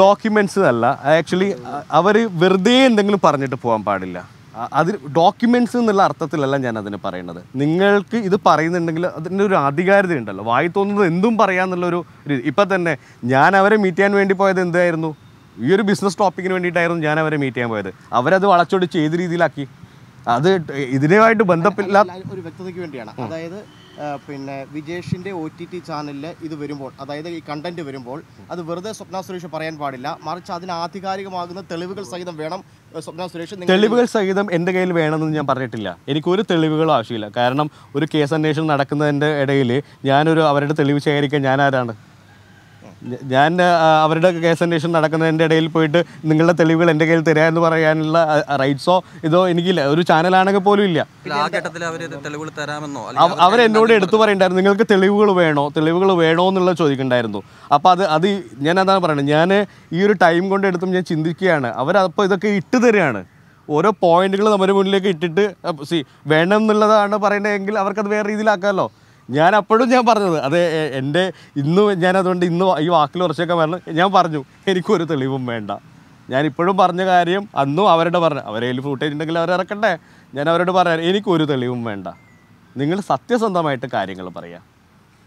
documents അല്ല actually അവർ വെറുതെ എന്തെങ്കിലും പറഞ്ഞിട്ട് പോകാൻ പാടില്ല അത് ഡോക്യുമെന്റ്സ് എന്നുള്ള അർത്ഥത്തിലല്ല ഞാൻ അതിന് പറയുന്നത് നിങ്ങൾക്ക് ഇത് പറയുന്നുണ്ടെങ്കിൽ അതിൻ്റെ ഒരു അധികാരിത ഉണ്ടല്ലോ വായി തോന്നുന്നത് എന്തും രീതി ഇപ്പം തന്നെ ഞാൻ അവരെ മീറ്റ് ചെയ്യാൻ വേണ്ടി പോയത് എന്തായിരുന്നു ഈ ഒരു ബിസിനസ് ടോപ്പിക്കിന് വേണ്ടിയിട്ടായിരുന്നു ഞാൻ അവരെ മീറ്റ് ചെയ്യാൻ പോയത് അവരത് വളച്ചൊടിച്ച് ഏത് രീതിയിലാക്കി അത് ഇതിനുമായിട്ട് ബന്ധപ്പെട്ട ഒരു വ്യക്തതയ്ക്ക് വേണ്ടിയാണ് അതായത് പിന്നെ വിജേഷിൻ്റെ ഒ ടി ടി ചാനലിൽ ഇത് വരുമ്പോൾ അതായത് ഈ കണ്ടന്റ് വരുമ്പോൾ അത് വെറുതെ സ്വപ്ന സുരേഷ് പറയാൻ പാടില്ല മറിച്ച് അതിന് ആധികാരികമാകുന്ന തെളിവുകൾ സഹിതം വേണം സ്വപ്ന സുരേഷ് തെളിവുകൾ സഹിതം എൻ്റെ കയ്യിൽ വേണമെന്ന് ഞാൻ പറഞ്ഞിട്ടില്ല എനിക്കൊരു തെളിവുകളും ആവശ്യമില്ല കാരണം ഒരു കേസ് അന്വേഷണം നടക്കുന്നതിൻ്റെ ഇടയിൽ ഞാനൊരു അവരുടെ തെളിവ് ശേഖരിക്കാൻ ഞാൻ ആരാണ് ഞാൻ അവരുടെ കേസ് അന്വേഷണം നടക്കുന്നതിൻ്റെ ഇടയിൽ പോയിട്ട് നിങ്ങളുടെ തെളിവുകൾ എൻ്റെ കയ്യിൽ തരിക എന്ന് പറയാനുള്ള റൈറ്റ്സോ ഇതോ എനിക്കില്ല ഒരു ചാനലാണെങ്കിൽ പോലും ഇല്ല അവരെന്നോട് എടുത്തു പറയണ്ടായിരുന്നു നിങ്ങൾക്ക് തെളിവുകൾ വേണോ തെളിവുകൾ വേണോ എന്നുള്ള ചോദിക്കണ്ടായിരുന്നു അപ്പോൾ അത് അത് ഞാൻ അതാണ് പറയുന്നത് ഞാൻ ഈ ഒരു ടൈം കൊണ്ട് എടുത്തും ഞാൻ ചിന്തിക്കുകയാണ് അവരപ്പോൾ ഇതൊക്കെ ഇട്ട് തരികയാണ് ഓരോ പോയിന്റുകൾ നമ്മുടെ മുന്നിലേക്ക് ഇട്ടിട്ട് സി വേണം എന്നുള്ളതാണ് പറയേണ്ടതെങ്കിൽ അവർക്കത് വേറെ രീതിയിലാക്കാമല്ലോ ഞാൻ അപ്പോഴും ഞാൻ പറഞ്ഞത് അത് എൻ്റെ ഇന്ന് ഞാൻ അതുകൊണ്ട് ഇന്ന് ഈ വാക്കിൽ കുറച്ചൊക്കെ പറഞ്ഞു ഞാൻ പറഞ്ഞു എനിക്കൊരു തെളിവും വേണ്ട ഞാൻ ഇപ്പോഴും പറഞ്ഞ കാര്യം അന്നും അവരുടെ പറഞ്ഞു അവരെ കയ്യിൽ ഫൂട്ടേജ് ഉണ്ടെങ്കിൽ ഇറക്കട്ടെ ഞാൻ അവരോട് പറയാം എനിക്കൊരു തെളിവും വേണ്ട നിങ്ങൾ സത്യസന്ധമായിട്ട് കാര്യങ്ങൾ പറയാം